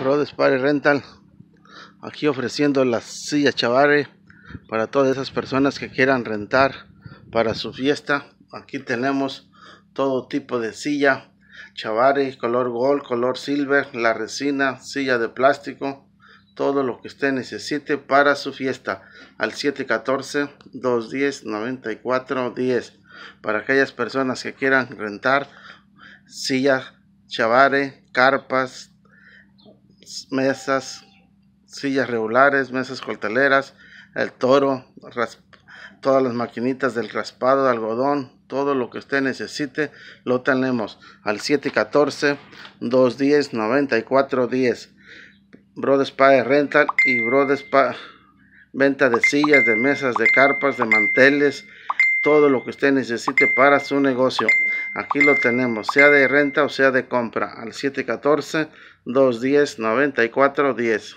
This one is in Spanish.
Brothers Rental. Aquí ofreciendo las sillas chavare para todas esas personas que quieran rentar para su fiesta. Aquí tenemos todo tipo de silla chavare, color gold, color silver, la resina, silla de plástico, todo lo que usted necesite para su fiesta. Al 714-210-9410. Para aquellas personas que quieran rentar sillas chavare, carpas, mesas, sillas regulares, mesas colteleras, el toro, todas las maquinitas del raspado de algodón, todo lo que usted necesite, lo tenemos al 714-210-9410. Brothers para Rental y Brothers para Venta de sillas, de mesas, de carpas, de manteles, todo lo que usted necesite para su negocio. Aquí lo tenemos, sea de renta o sea de compra, al 714-210-9410.